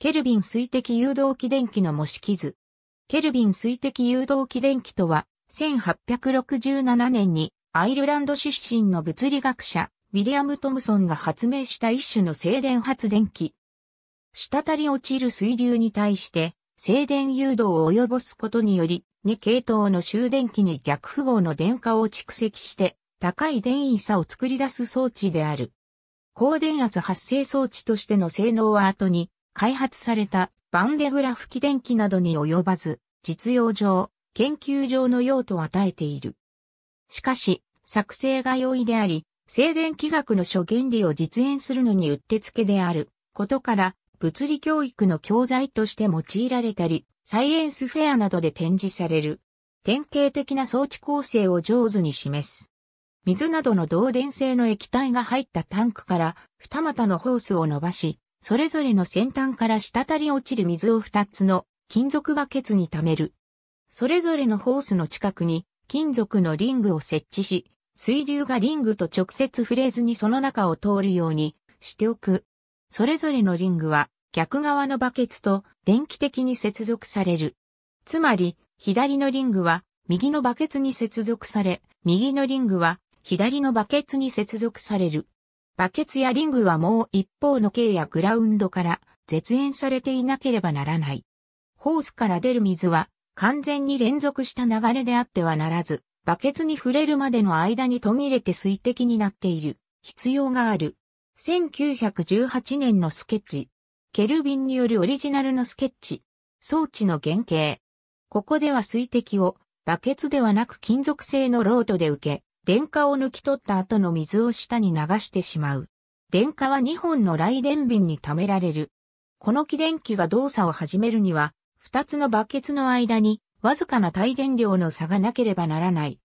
ケルビン水滴誘導気電気の模式図。ケルビン水滴誘導気電気とは、1867年にアイルランド出身の物理学者、ウィリアム・トムソンが発明した一種の静電発電機。滴り落ちる水流に対して、静電誘導を及ぼすことにより、2系統の終電機に逆符号の電荷を蓄積して、高い電位差を作り出す装置である。高電圧発生装置としての性能は後に開発されたバンデグラフ機電機などに及ばず、実用上、研究上の用途を与えている。しかし、作成が容易であり、静電気学の諸原理を実演するのにうってつけであることから、物理教育の教材として用いられたり、サイエンスフェアなどで展示される。典型的な装置構成を上手に示す。水などの導電性の液体が入ったタンクから二股のホースを伸ばし、それぞれの先端から滴り落ちる水を二つの金属バケツに溜める。それぞれのホースの近くに金属のリングを設置し、水流がリングと直接触れずにその中を通るようにしておく。それぞれのリングは逆側のバケツと電気的に接続される。つまり、左のリングは右のバケツに接続され、右のリングは左のバケツに接続される。バケツやリングはもう一方の径やグラウンドから絶縁されていなければならない。ホースから出る水は完全に連続した流れであってはならず、バケツに触れるまでの間に途切れて水滴になっている必要がある。1918年のスケッチ。ケルビンによるオリジナルのスケッチ。装置の原型。ここでは水滴をバケツではなく金属製のロートで受け、電化を抜き取った後の水を下に流してしまう。電化は2本の雷電瓶に貯められる。この気電機が動作を始めるには、2つのバケツの間にわずかな帯電量の差がなければならない。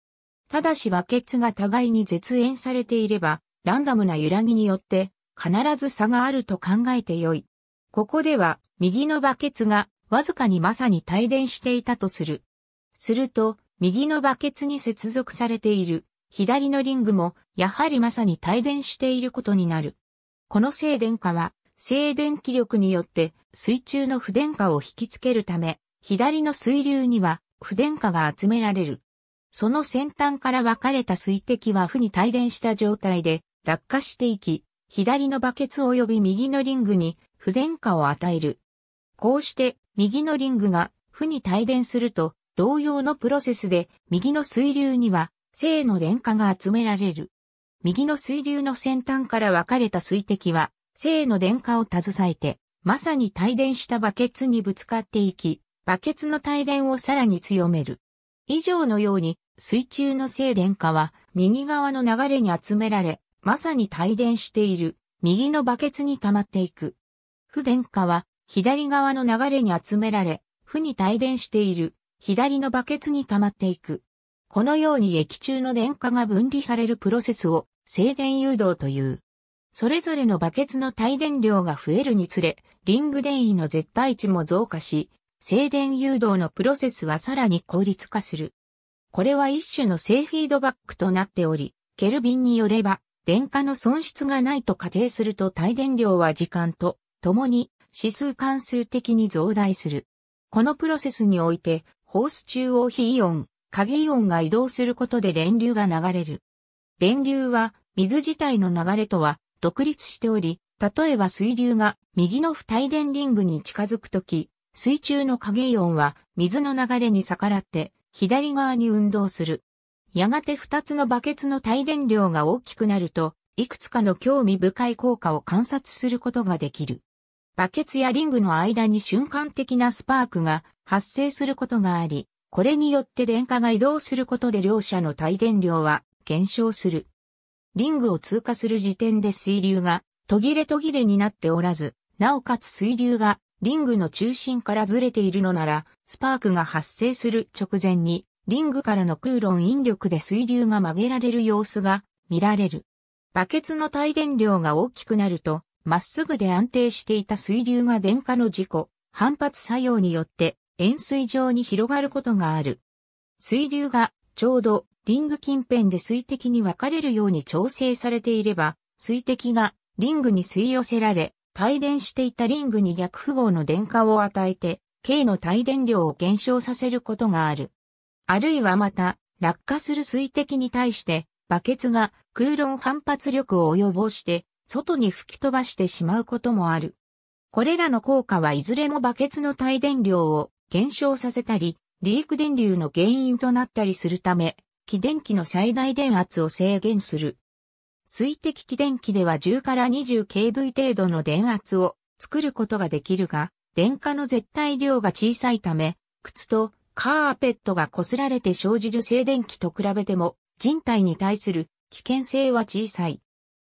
ただしバケツが互いに絶縁されていれば、ランダムな揺らぎによって必ず差があると考えてよい。ここでは右のバケツがわずかにまさに帯電していたとする。すると、右のバケツに接続されている左のリングも、やはりまさに帯電していることになる。この静電化は、静電気力によって水中の不電荷を引きつけるため、左の水流には不電荷が集められる。その先端から分かれた水滴は負に帯電した状態で落下していき、左のバケツ及び右のリングに不電荷を与える。こうして右のリングが負に帯電すると同様のプロセスで右の水流には正の電価が集められる。右の水流の先端から分かれた水滴は、正の電化を携えて、まさに帯電したバケツにぶつかっていき、バケツの帯電をさらに強める。以上のように、水中の正電化は、右側の流れに集められ、まさに帯電している、右のバケツに溜まっていく。負電化は、左側の流れに集められ、負に帯電している、左のバケツに溜まっていく。このように液中の電荷が分離されるプロセスを静電誘導という。それぞれのバケツの帯電量が増えるにつれ、リング電位の絶対値も増加し、静電誘導のプロセスはさらに効率化する。これは一種の正フィードバックとなっており、ケルビンによれば、電荷の損失がないと仮定すると帯電量は時間と共に指数関数的に増大する。このプロセスにおいて、ホース中央非イオン、影イオンが移動することで電流が流れる。電流は水自体の流れとは独立しており、例えば水流が右の不帯電リングに近づくとき、水中の影イオンは水の流れに逆らって左側に運動する。やがて2つのバケツの帯電量が大きくなると、いくつかの興味深い効果を観察することができる。バケツやリングの間に瞬間的なスパークが発生することがあり、これによって電荷が移動することで両者の帯電量は減少する。リングを通過する時点で水流が途切れ途切れになっておらず、なおかつ水流がリングの中心からずれているのなら、スパークが発生する直前に、リングからの空論引力で水流が曲げられる様子が見られる。バケツの帯電量が大きくなると、まっすぐで安定していた水流が電荷の事故、反発作用によって円錐状に広がることがある。水流がちょうどリング近辺で水滴に分かれるように調整されていれば、水滴がリングに吸い寄せられ、帯電していたリングに逆符号の電荷を与えて、K の帯電量を減少させることがある。あるいはまた、落下する水滴に対して、バケツが空論反発力を及ぼして、外に吹き飛ばしてしまうこともある。これらの効果はいずれもバケツの帯電量を減少させたり、リーク電流の原因となったりするため、気電気の最大電圧を制限する。水滴気電気では10から 20kV 程度の電圧を作ることができるが、電荷の絶対量が小さいため、靴とカーペットが擦られて生じる静電気と比べても、人体に対する危険性は小さい。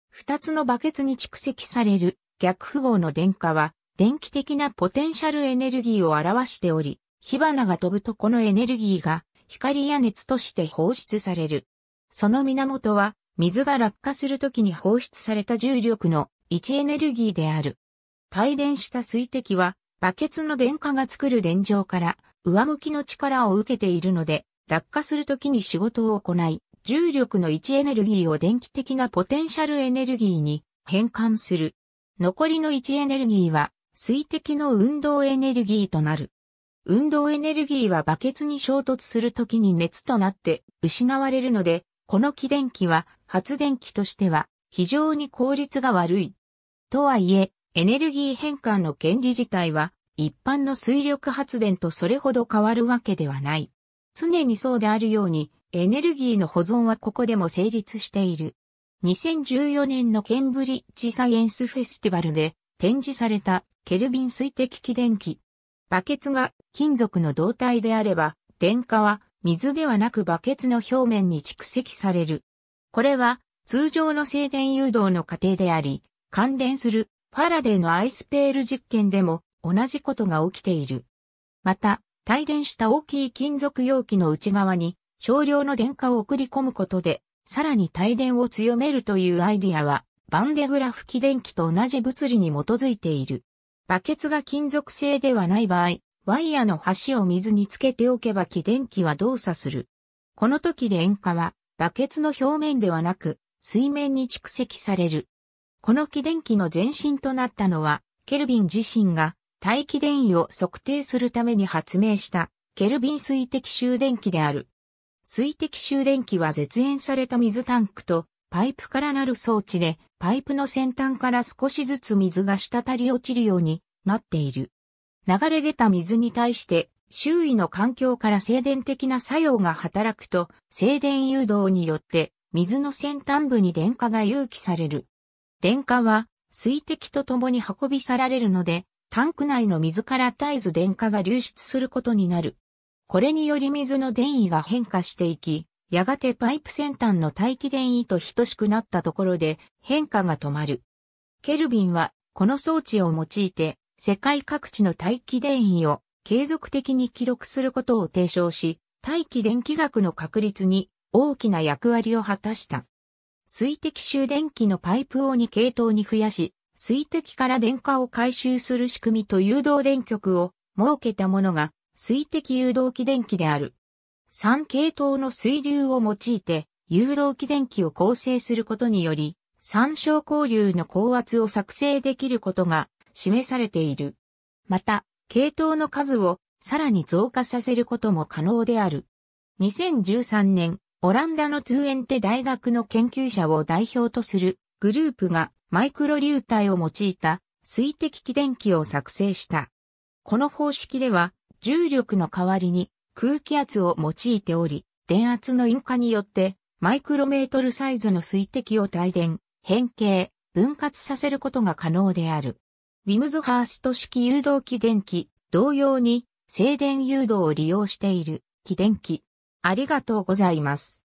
二つのバケツに蓄積される逆符号の電荷は、電気的なポテンシャルエネルギーを表しており、火花が飛ぶとこのエネルギーが光や熱として放出される。その源は水が落下するときに放出された重力の位置エネルギーである。帯電した水滴はバケツの電荷が作る電状から上向きの力を受けているので落下するときに仕事を行い重力の位置エネルギーを電気的なポテンシャルエネルギーに変換する。残りの位置エネルギーは水滴の運動エネルギーとなる。運動エネルギーはバケツに衝突するときに熱となって失われるので、この起電機は発電機としては非常に効率が悪い。とはいえ、エネルギー変換の原理自体は一般の水力発電とそれほど変わるわけではない。常にそうであるように、エネルギーの保存はここでも成立している。2014年のケンブリッジサイエンスフェスティバルで展示されたケルビン水滴起電気。バケツが金属の胴体であれば、電荷は水ではなくバケツの表面に蓄積される。これは通常の静電誘導の過程であり、関連するファラデーのアイスペール実験でも同じことが起きている。また、帯電した大きい金属容器の内側に少量の電荷を送り込むことで、さらに帯電を強めるというアイディアはバンデグラフ気電機と同じ物理に基づいている。バケツが金属製ではない場合、ワイヤの端を水につけておけば気電気は動作する。この時電化は、バケツの表面ではなく、水面に蓄積される。この気電気の前身となったのは、ケルビン自身が、大気電位を測定するために発明した、ケルビン水滴集電機である。水滴集電機は絶縁された水タンクとパイプからなる装置で、パイプの先端から少しずつ水が滴り落ちるようになっている。流れ出た水に対して、周囲の環境から静電的な作用が働くと、静電誘導によって、水の先端部に電荷が誘起される。電荷は、水滴と共に運び去られるので、タンク内の水から絶えず電荷が流出することになる。これにより水の電位が変化していき、やがてパイプ先端の大気電位と等しくなったところで変化が止まる。ケルビンはこの装置を用いて世界各地の大気電位を継続的に記録することを提唱し、大気電気学の確立に大きな役割を果たした。水滴集電気のパイプを2系統に増やし、水滴から電荷を回収する仕組みと誘導電極を設けたものが水滴誘導機電気である。3系統の水流を用いて誘導気電気を構成することにより、三小交流の高圧を作成できることが示されている。また、系統の数をさらに増加させることも可能である。2013年、オランダのトゥーエンテ大学の研究者を代表とするグループがマイクロ流体を用いた水滴気電気を作成した。この方式では重力の代わりに空気圧を用いており、電圧の因果によって、マイクロメートルサイズの水滴を帯電、変形、分割させることが可能である。ウィムズハースト式誘導気電機、同様に、静電誘導を利用している、気電機。ありがとうございます。